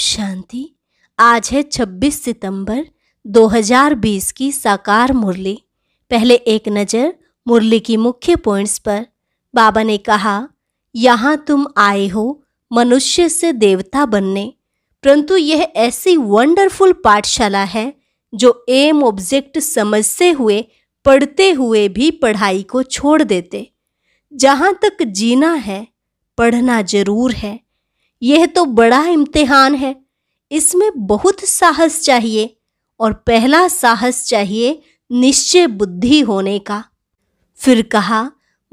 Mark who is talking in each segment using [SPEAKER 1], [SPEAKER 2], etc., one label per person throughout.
[SPEAKER 1] शांति आज है 26 सितंबर 2020 की साकार मुरली पहले एक नज़र मुरली की मुख्य पॉइंट्स पर बाबा ने कहा यहाँ तुम आए हो मनुष्य से देवता बनने परंतु यह ऐसी वंडरफुल पाठशाला है जो एम ऑब्जेक्ट समझते हुए पढ़ते हुए भी पढ़ाई को छोड़ देते जहाँ तक जीना है पढ़ना जरूर है यह तो बड़ा इम्तिहान है इसमें बहुत साहस चाहिए और पहला साहस चाहिए निश्चय बुद्धि होने का फिर कहा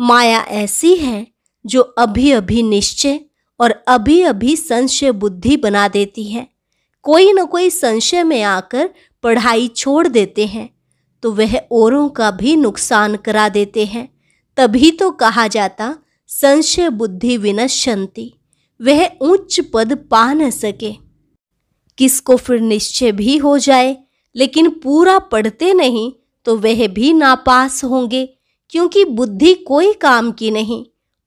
[SPEAKER 1] माया ऐसी है जो अभी अभी निश्चय और अभी अभी संशय बुद्धि बना देती है कोई न कोई संशय में आकर पढ़ाई छोड़ देते हैं तो वह औरों का भी नुकसान करा देते हैं तभी तो कहा जाता संशय बुद्धि विनश्यंती वह उच्च पद पा न सके किसको फिर निश्चय भी हो जाए लेकिन पूरा पढ़ते नहीं तो वह भी नापास होंगे क्योंकि बुद्धि कोई काम की नहीं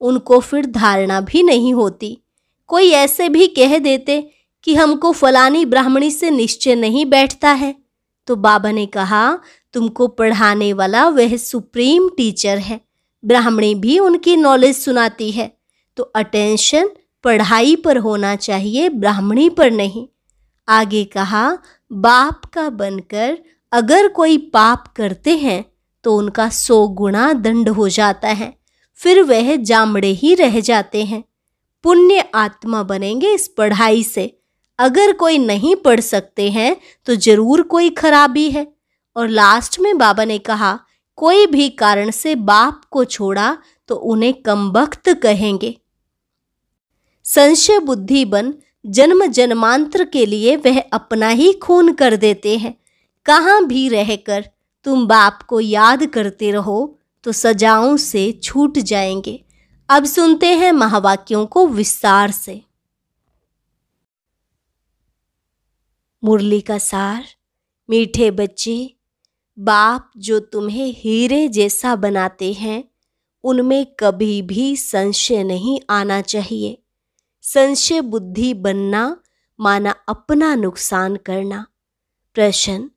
[SPEAKER 1] उनको फिर धारणा भी नहीं होती कोई ऐसे भी कह देते कि हमको फलानी ब्राह्मणी से निश्चय नहीं बैठता है तो बाबा ने कहा तुमको पढ़ाने वाला वह सुप्रीम टीचर है ब्राह्मणी भी उनकी नॉलेज सुनाती है तो अटेंशन पढ़ाई पर होना चाहिए ब्राह्मणी पर नहीं आगे कहा बाप का बनकर अगर कोई पाप करते हैं तो उनका सौ गुणा दंड हो जाता है फिर वह जामड़े ही रह जाते हैं पुण्य आत्मा बनेंगे इस पढ़ाई से अगर कोई नहीं पढ़ सकते हैं तो जरूर कोई खराबी है और लास्ट में बाबा ने कहा कोई भी कारण से बाप को छोड़ा तो उन्हें कमबख्त कहेंगे संशय बुद्धि बन जन्म जन्मांतर के लिए वह अपना ही खून कर देते हैं कहाँ भी रहकर तुम बाप को याद करते रहो तो सजाओं से छूट जाएंगे अब सुनते हैं महावाक्यों को विस्तार से मुरली का सार मीठे बच्चे बाप जो तुम्हें हीरे जैसा बनाते हैं उनमें कभी भी संशय नहीं आना चाहिए संशय बुद्धि बनना माना अपना नुकसान करना प्रश्न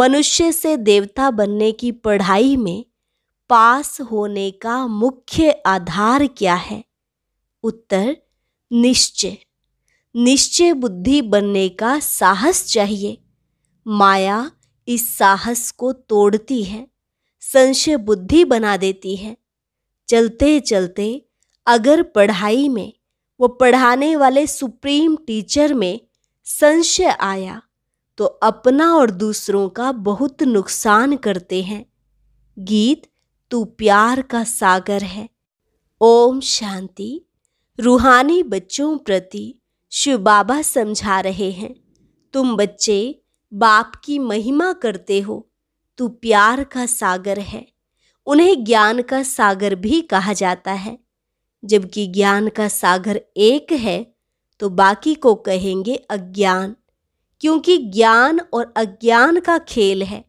[SPEAKER 1] मनुष्य से देवता बनने की पढ़ाई में पास होने का मुख्य आधार क्या है उत्तर निश्चय निश्चय बुद्धि बनने का साहस चाहिए माया इस साहस को तोड़ती है संशय बुद्धि बना देती है चलते चलते अगर पढ़ाई में वो पढ़ाने वाले सुप्रीम टीचर में संशय आया तो अपना और दूसरों का बहुत नुकसान करते हैं गीत तू प्यार का सागर है ओम शांति रूहानी बच्चों प्रति शिव बाबा समझा रहे हैं तुम बच्चे बाप की महिमा करते हो तू प्यार का सागर है उन्हें ज्ञान का सागर भी कहा जाता है जबकि ज्ञान का सागर एक है तो बाकी को कहेंगे अज्ञान क्योंकि ज्ञान और अज्ञान का खेल है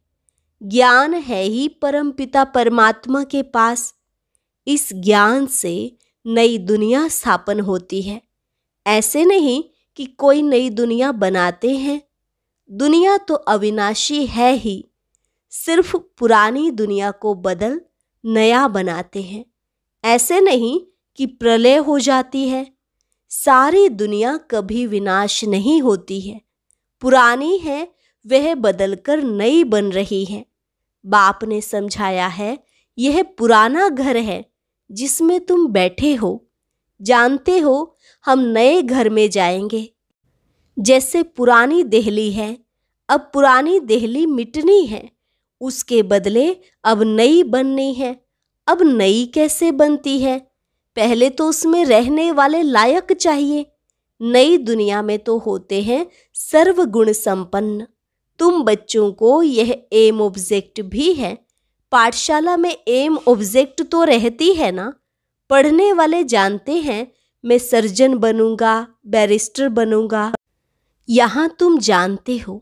[SPEAKER 1] ज्ञान है ही परमपिता परमात्मा के पास इस ज्ञान से नई दुनिया स्थापन होती है ऐसे नहीं कि कोई नई दुनिया बनाते हैं दुनिया तो अविनाशी है ही सिर्फ पुरानी दुनिया को बदल नया बनाते हैं ऐसे नहीं कि प्रलय हो जाती है सारी दुनिया कभी विनाश नहीं होती है पुरानी है वह बदलकर नई बन रही है बाप ने समझाया है यह पुराना घर है जिसमें तुम बैठे हो जानते हो हम नए घर में जाएंगे जैसे पुरानी दहली है अब पुरानी दहली मिटनी है उसके बदले अब नई बननी है अब नई कैसे बनती है पहले तो उसमें रहने वाले लायक चाहिए नई दुनिया में तो होते हैं सर्वगुण संपन्न तुम बच्चों को यह एम ऑब्जेक्ट भी है पाठशाला में एम ऑब्जेक्ट तो रहती है ना पढ़ने वाले जानते हैं मैं सर्जन बनूंगा बैरिस्टर बनूंगा यहाँ तुम जानते हो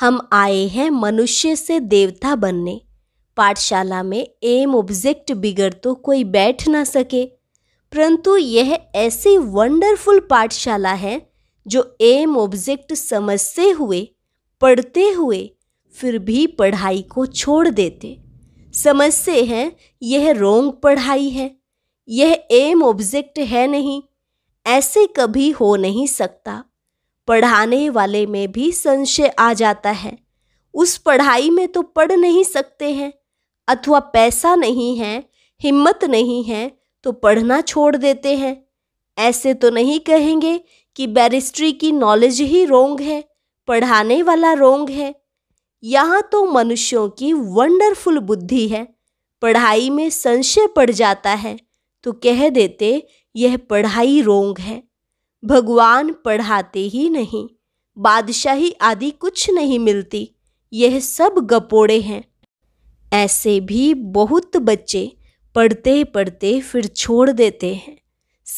[SPEAKER 1] हम आए हैं मनुष्य से देवता बनने पाठशाला में एम ऑब्जेक्ट बिगड़ तो कोई बैठ ना सके परंतु यह ऐसी वंडरफुल पाठशाला है जो एम ऑब्जेक्ट समझते हुए पढ़ते हुए फिर भी पढ़ाई को छोड़ देते समझते हैं यह रोंग पढ़ाई है यह एम ऑब्जेक्ट है नहीं ऐसे कभी हो नहीं सकता पढ़ाने वाले में भी संशय आ जाता है उस पढ़ाई में तो पढ़ नहीं सकते हैं अथवा पैसा नहीं है हिम्मत नहीं है तो पढ़ना छोड़ देते हैं ऐसे तो नहीं कहेंगे कि बैरिस्ट्री की नॉलेज ही रोंग है पढ़ाने वाला रोंग है यहाँ तो मनुष्यों की वंडरफुल बुद्धि है पढ़ाई में संशय पड़ जाता है तो कह देते यह पढ़ाई रोंग है भगवान पढ़ाते ही नहीं बादशाही आदि कुछ नहीं मिलती यह सब गपोड़े हैं ऐसे भी बहुत बच्चे पढ़ते पढ़ते फिर छोड़ देते हैं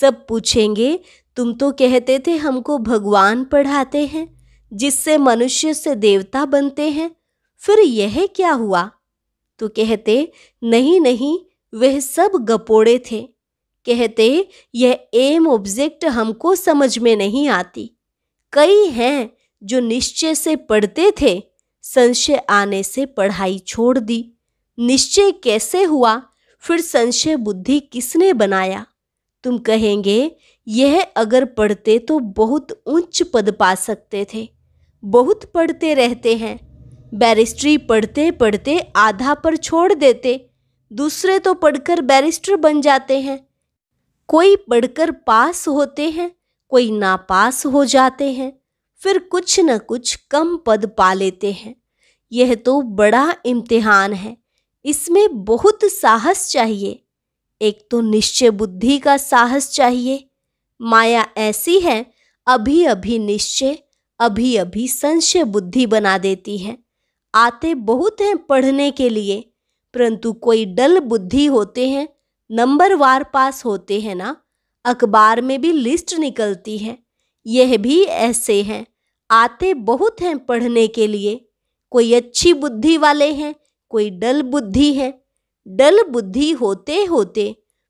[SPEAKER 1] सब पूछेंगे तुम तो कहते थे हमको भगवान पढ़ाते हैं जिससे मनुष्य से देवता बनते हैं फिर यह क्या हुआ तो कहते नहीं नहीं वह सब गपोड़े थे कहते यह एम ऑब्जेक्ट हमको समझ में नहीं आती कई हैं जो निश्चय से पढ़ते थे संशय आने से पढ़ाई छोड़ दी निश्चय कैसे हुआ फिर संशय बुद्धि किसने बनाया तुम कहेंगे यह अगर पढ़ते तो बहुत उच्च पद पा सकते थे बहुत पढ़ते रहते हैं बैरिस्ट्री पढ़ते पढ़ते आधा पर छोड़ देते दूसरे तो पढ़कर बैरिस्टर बन जाते हैं कोई पढ़कर पास होते हैं कोई नापास हो जाते हैं फिर कुछ न कुछ कम पद पा लेते हैं यह तो बड़ा इम्तिहान है इसमें बहुत साहस चाहिए एक तो निश्चय बुद्धि का साहस चाहिए माया ऐसी है अभी अभी निश्चय अभी अभी संशय बुद्धि बना देती है आते बहुत हैं पढ़ने के लिए परंतु कोई डल बुद्धि होते हैं नंबर वार पास होते हैं ना अखबार में भी लिस्ट निकलती है यह भी ऐसे हैं आते बहुत हैं पढ़ने के लिए कोई अच्छी बुद्धि वाले हैं कोई डल बुद्धि है डल बुद्धि होते होते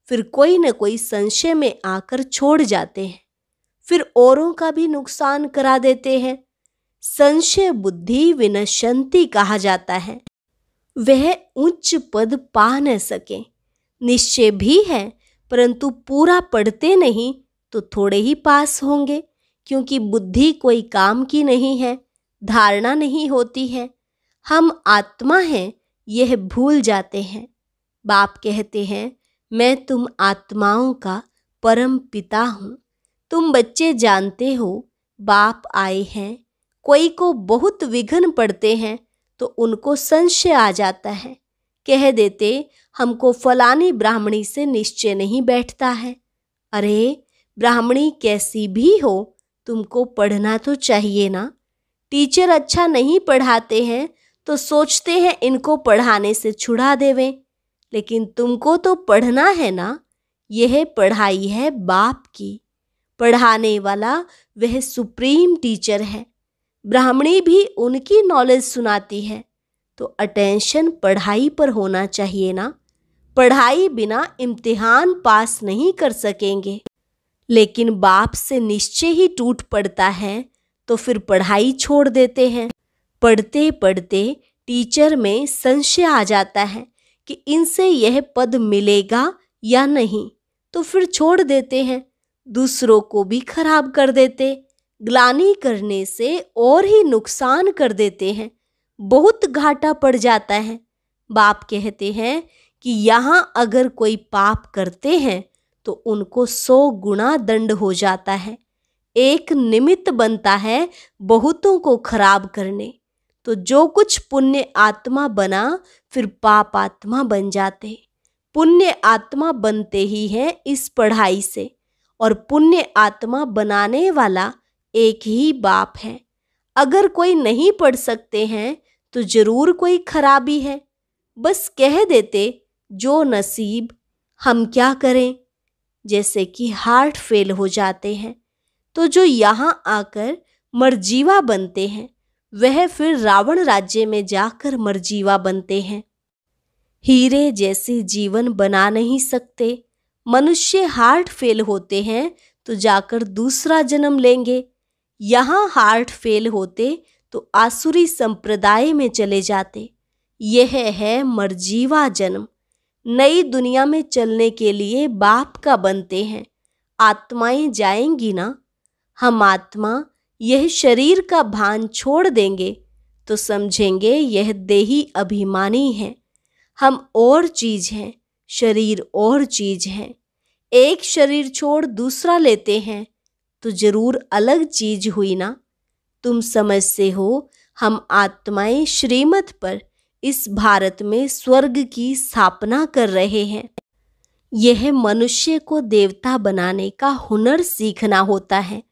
[SPEAKER 1] फिर कोई न कोई संशय में आकर छोड़ जाते हैं फिर औरों का भी नुकसान करा देते हैं संशय बुद्धि विनशंति कहा जाता है वह उच्च पद पा न सके निश्चय भी है परंतु पूरा पढ़ते नहीं तो थोड़े ही पास होंगे क्योंकि बुद्धि कोई काम की नहीं है धारणा नहीं होती है हम आत्मा हैं यह भूल जाते हैं बाप कहते हैं मैं तुम आत्माओं का परम पिता हूँ तुम बच्चे जानते हो बाप आए हैं कोई को बहुत विघ्न पड़ते हैं तो उनको संशय आ जाता है कह देते हमको फलानी ब्राह्मणी से निश्चय नहीं बैठता है अरे ब्राह्मणी कैसी भी हो तुमको पढ़ना तो चाहिए ना टीचर अच्छा नहीं पढ़ाते हैं तो सोचते हैं इनको पढ़ाने से छुड़ा देवें लेकिन तुमको तो पढ़ना है ना यह पढ़ाई है बाप की पढ़ाने वाला वह सुप्रीम टीचर है ब्राह्मणी भी उनकी नॉलेज सुनाती है तो अटेंशन पढ़ाई पर होना चाहिए ना पढ़ाई बिना इम्तिहान पास नहीं कर सकेंगे लेकिन बाप से निश्चय ही टूट पड़ता है तो फिर पढ़ाई छोड़ देते हैं पढ़ते पढ़ते टीचर में संशय आ जाता है कि इनसे यह पद मिलेगा या नहीं तो फिर छोड़ देते हैं दूसरों को भी खराब कर देते ग्लानी करने से और ही नुकसान कर देते हैं बहुत घाटा पड़ जाता है बाप कहते हैं कि यहाँ अगर कोई पाप करते हैं तो उनको सौ गुना दंड हो जाता है एक निमित्त बनता है बहुतों को खराब करने तो जो कुछ पुण्य आत्मा बना फिर पाप आत्मा बन जाते पुण्य आत्मा बनते ही हैं इस पढ़ाई से और पुण्य आत्मा बनाने वाला एक ही बाप है अगर कोई नहीं पढ़ सकते हैं तो ज़रूर कोई खराबी है बस कह देते जो नसीब हम क्या करें जैसे कि हार्ट फेल हो जाते हैं तो जो यहाँ आकर मरजीवा बनते हैं वह फिर रावण राज्य में जाकर मरजीवा बनते हैं हीरे जैसे जीवन बना नहीं सकते मनुष्य हार्ट फेल होते हैं तो जाकर दूसरा जन्म लेंगे यहाँ हार्ट फेल होते तो आसुरी संप्रदाय में चले जाते यह है मरजीवा जन्म नई दुनिया में चलने के लिए बाप का बनते हैं आत्माएं जाएंगी ना हम आत्मा यह शरीर का भान छोड़ देंगे तो समझेंगे यह देही अभिमानी है हम और चीज हैं शरीर और चीज है एक शरीर छोड़ दूसरा लेते हैं तो जरूर अलग चीज हुई ना तुम समझते हो हम आत्माएं श्रीमत पर इस भारत में स्वर्ग की स्थापना कर रहे हैं यह मनुष्य को देवता बनाने का हुनर सीखना होता है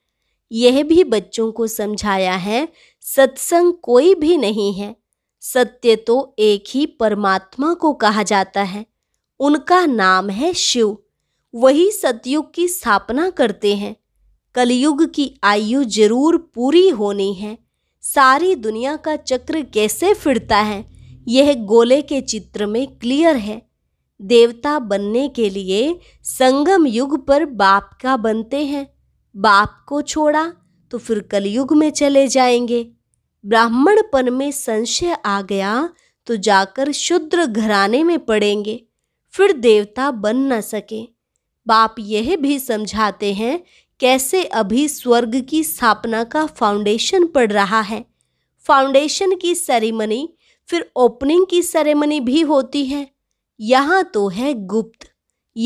[SPEAKER 1] यह भी बच्चों को समझाया है सत्संग कोई भी नहीं है सत्य तो एक ही परमात्मा को कहा जाता है उनका नाम है शिव वही सतयुग की स्थापना करते हैं कलयुग की आयु जरूर पूरी होनी है सारी दुनिया का चक्र कैसे फिरता है यह गोले के चित्र में क्लियर है देवता बनने के लिए संगम युग पर बाप का बनते हैं बाप को छोड़ा तो फिर कलयुग में चले जाएंगे ब्राह्मणपन में संशय आ गया तो जाकर शुद्र घराने में पड़ेंगे फिर देवता बन न सके बाप यह भी समझाते हैं कैसे अभी स्वर्ग की स्थापना का फाउंडेशन पड़ रहा है फाउंडेशन की सेरेमनी फिर ओपनिंग की सेरेमनी भी होती है यहाँ तो है गुप्त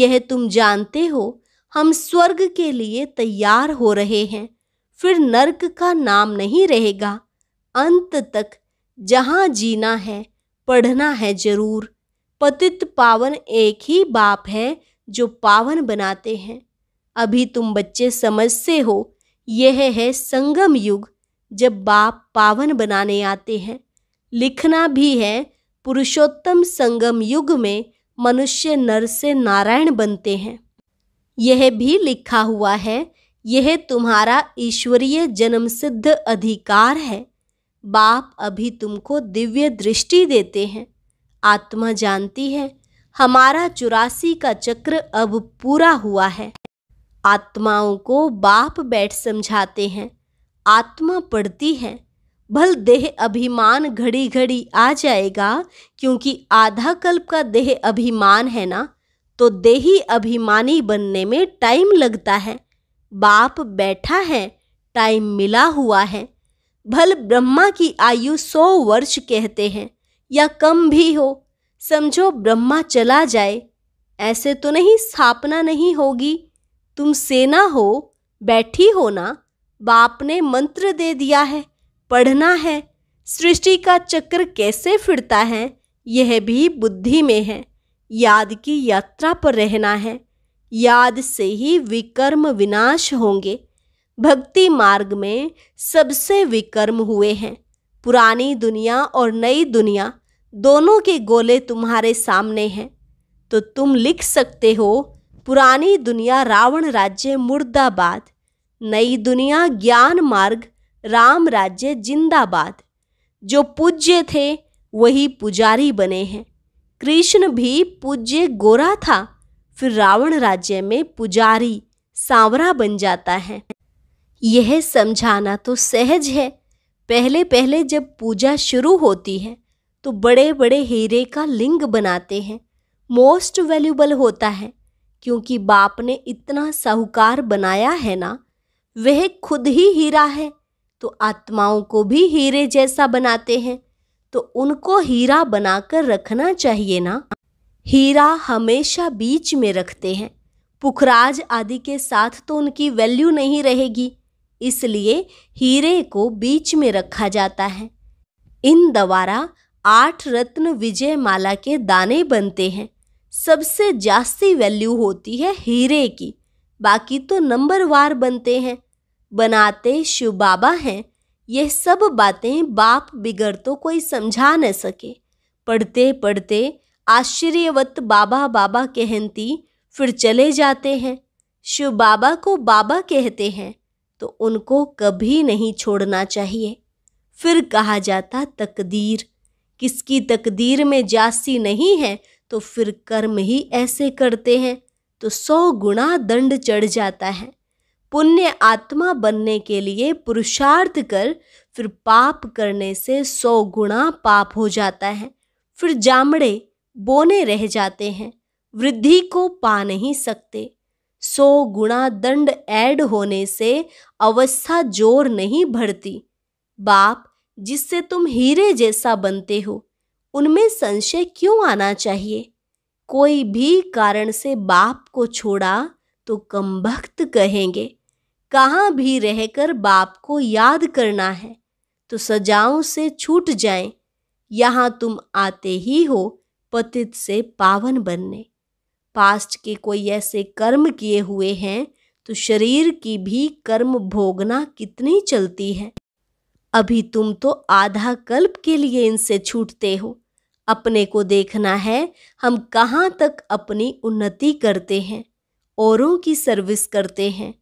[SPEAKER 1] यह तुम जानते हो हम स्वर्ग के लिए तैयार हो रहे हैं फिर नरक का नाम नहीं रहेगा अंत तक जहाँ जीना है पढ़ना है जरूर पतित पावन एक ही बाप है जो पावन बनाते हैं अभी तुम बच्चे समझते हो यह है संगम युग जब बाप पावन बनाने आते हैं लिखना भी है पुरुषोत्तम संगम युग में मनुष्य नर से नारायण बनते हैं यह भी लिखा हुआ है यह तुम्हारा ईश्वरीय जन्म सिद्ध अधिकार है बाप अभी तुमको दिव्य दृष्टि देते हैं आत्मा जानती है हमारा चौरासी का चक्र अब पूरा हुआ है आत्माओं को बाप बैठ समझाते हैं आत्मा पढ़ती है भल देह अभिमान घड़ी घड़ी आ जाएगा क्योंकि आधा कल्प का देह अभिमान है ना तो देही अभिमानी बनने में टाइम लगता है बाप बैठा है टाइम मिला हुआ है भल ब्रह्मा की आयु सौ वर्ष कहते हैं या कम भी हो समझो ब्रह्मा चला जाए ऐसे तो नहीं स्थापना नहीं होगी तुम सेना हो बैठी हो ना बाप ने मंत्र दे दिया है पढ़ना है सृष्टि का चक्र कैसे फिरता है यह भी बुद्धि में है याद की यात्रा पर रहना है याद से ही विकर्म विनाश होंगे भक्ति मार्ग में सबसे विकर्म हुए हैं पुरानी दुनिया और नई दुनिया दोनों के गोले तुम्हारे सामने हैं तो तुम लिख सकते हो पुरानी दुनिया रावण राज्य मुर्दाबाद नई दुनिया ज्ञान मार्ग राम राज्य जिंदाबाद जो पूज्य थे वही पुजारी बने हैं कृष्ण भी पूज्य गोरा था फिर रावण राज्य में पुजारी सांवरा बन जाता है यह समझाना तो सहज है पहले पहले जब पूजा शुरू होती है तो बड़े बड़े हीरे का लिंग बनाते हैं मोस्ट वैल्यूबल होता है क्योंकि बाप ने इतना साहूकार बनाया है ना वह खुद ही हीरा है तो आत्माओं को भी हीरे जैसा बनाते हैं तो उनको हीरा बनाकर रखना चाहिए ना हीरा हमेशा बीच में रखते हैं पुखराज आदि के साथ तो उनकी वैल्यू नहीं रहेगी इसलिए हीरे को बीच में रखा जाता है इन द्वारा आठ रत्न विजय माला के दाने बनते हैं सबसे जास्ती वैल्यू होती है हीरे की बाकी तो नंबर वार बनते हैं बनाते शिव बाबा हैं ये सब बातें बाप बिगर तो कोई समझा न सके पढ़ते पढ़ते आश्चर्यवत बाबा बाबा कहती फिर चले जाते हैं शिव बाबा को बाबा कहते हैं तो उनको कभी नहीं छोड़ना चाहिए फिर कहा जाता तकदीर किसकी तकदीर में जासी नहीं है तो फिर कर्म ही ऐसे करते हैं तो सौ गुना दंड चढ़ जाता है पुण्य आत्मा बनने के लिए पुरुषार्थ कर फिर पाप करने से सौ गुणा पाप हो जाता है फिर जामड़े बोने रह जाते हैं वृद्धि को पा नहीं सकते सौ गुणा दंड ऐड होने से अवस्था जोर नहीं भरती बाप जिससे तुम हीरे जैसा बनते हो उनमें संशय क्यों आना चाहिए कोई भी कारण से बाप को छोड़ा तो कमबख्त कहेंगे कहाँ भी रहकर बाप को याद करना है तो सजाओं से छूट जाए यहाँ तुम आते ही हो पतित से पावन बनने पास्ट के कोई ऐसे कर्म किए हुए हैं तो शरीर की भी कर्म भोगना कितनी चलती है अभी तुम तो आधा कल्प के लिए इनसे छूटते हो अपने को देखना है हम कहाँ तक अपनी उन्नति करते हैं औरों की सर्विस करते हैं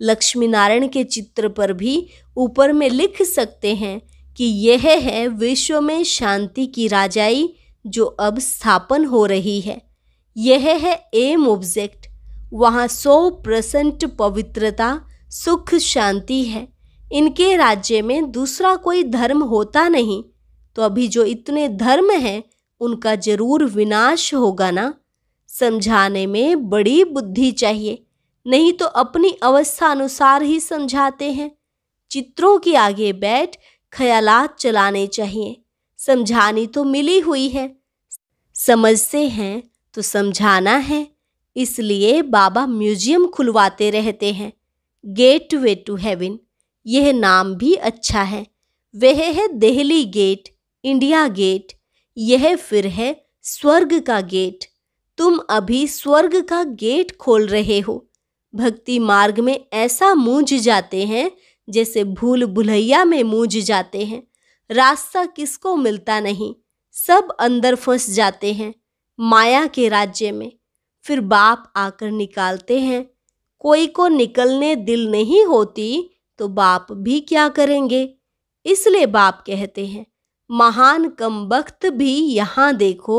[SPEAKER 1] लक्ष्मी नारायण के चित्र पर भी ऊपर में लिख सकते हैं कि यह है विश्व में शांति की राजाई जो अब स्थापन हो रही है यह है एम ऑब्जेक्ट वहाँ सौ परसेंट पवित्रता सुख शांति है इनके राज्य में दूसरा कोई धर्म होता नहीं तो अभी जो इतने धर्म हैं उनका जरूर विनाश होगा ना समझाने में बड़ी बुद्धि चाहिए नहीं तो अपनी अवस्था अनुसार ही समझाते हैं चित्रों के आगे बैठ खयालात चलाने चाहिए समझानी तो मिली हुई है समझते हैं तो समझाना है इसलिए बाबा म्यूजियम खुलवाते रहते हैं गेट वे टू हेवन यह नाम भी अच्छा है वह है दिल्ली गेट इंडिया गेट यह फिर है स्वर्ग का गेट तुम अभी स्वर्ग का गेट खोल रहे हो भक्ति मार्ग में ऐसा मूझ जाते हैं जैसे भूल भुलैया में मूझ जाते हैं रास्ता किसको मिलता नहीं सब अंदर फंस जाते हैं माया के राज्य में फिर बाप आकर निकालते हैं कोई को निकलने दिल नहीं होती तो बाप भी क्या करेंगे इसलिए बाप कहते हैं महान कम वक्त भी यहाँ देखो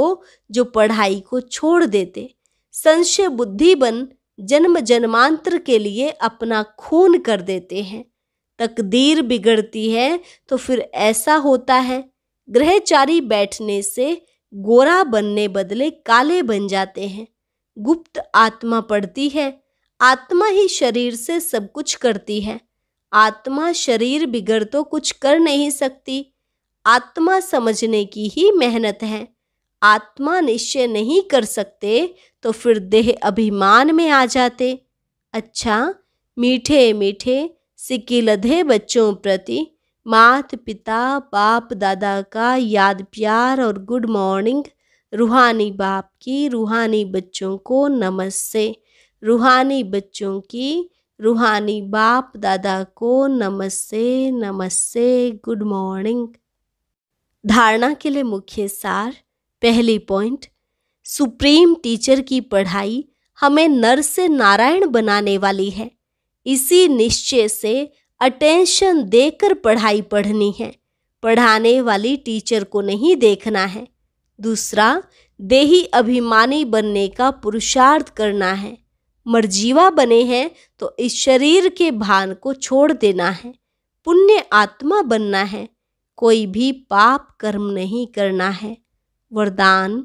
[SPEAKER 1] जो पढ़ाई को छोड़ देते संशय बुद्धि बन जन्म जन्मांतर के लिए अपना खून कर देते हैं तकदीर बिगड़ती है तो फिर ऐसा होता है ग्रहचारी बैठने से गोरा बनने बदले काले बन जाते हैं गुप्त आत्मा पड़ती है आत्मा ही शरीर से सब कुछ करती है आत्मा शरीर बिगड़ तो कुछ कर नहीं सकती आत्मा समझने की ही मेहनत है आत्मा निश्चय नहीं कर सकते तो फिर देह अभिमान में आ जाते अच्छा मीठे मीठे सिक्की लधे बच्चों प्रति मात पिता बाप दादा का याद प्यार और गुड मॉर्निंग रूहानी बाप की रूहानी बच्चों को नमस्ते रूहानी बच्चों की रूहानी बाप दादा को नमस्ते नमस्ते गुड मॉर्निंग धारणा के लिए मुख्य सार पहली पॉइंट सुप्रीम टीचर की पढ़ाई हमें नर से नारायण बनाने वाली है इसी निश्चय से अटेंशन देकर पढ़ाई पढ़नी है पढ़ाने वाली टीचर को नहीं देखना है दूसरा देही अभिमानी बनने का पुरुषार्थ करना है मर्जीवा बने हैं तो इस शरीर के भान को छोड़ देना है पुण्य आत्मा बनना है कोई भी पाप कर्म नहीं करना है वरदान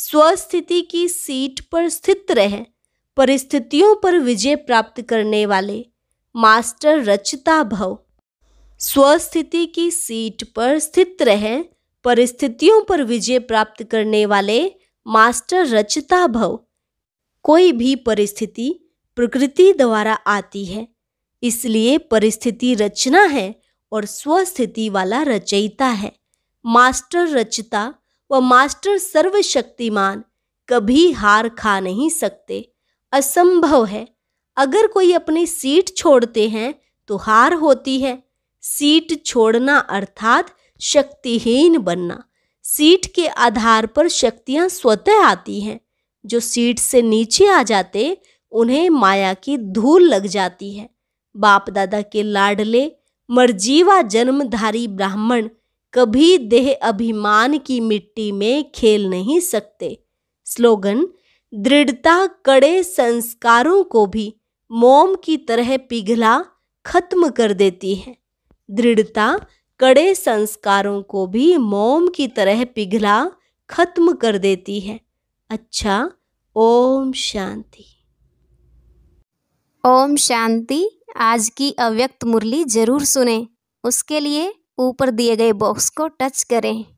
[SPEAKER 1] स्वस्थिति की सीट पर स्थित रहें परिस्थितियों पर विजय प्राप्त करने वाले मास्टर रचता भव स्वस्थिति की सीट पर स्थित रहें परिस्थितियों पर विजय प्राप्त करने वाले मास्टर रचता भव कोई भी परिस्थिति प्रकृति द्वारा आती है इसलिए परिस्थिति रचना है और स्वस्थिति वाला रचयिता है मास्टर रचता वह मास्टर सर्वशक्तिमान कभी हार खा नहीं सकते असंभव है अगर कोई अपनी सीट छोड़ते हैं तो हार होती है सीट छोड़ना अर्थात शक्तिहीन बनना सीट के आधार पर शक्तियां स्वतः आती हैं जो सीट से नीचे आ जाते उन्हें माया की धूल लग जाती है बाप दादा के लाडले मर्जीवा जन्मधारी ब्राह्मण कभी देह अभिमान की मिट्टी में खेल नहीं सकते स्लोगन दृढ़ता कड़े संस्कारों को भी मोम की तरह पिघला खत्म कर देती है दृढ़ता कड़े संस्कारों को भी मोम की तरह पिघला खत्म कर देती है अच्छा ओम शांति ओम शांति आज की अव्यक्त मुरली जरूर सुने उसके लिए ऊपर दिए गए बॉक्स को टच करें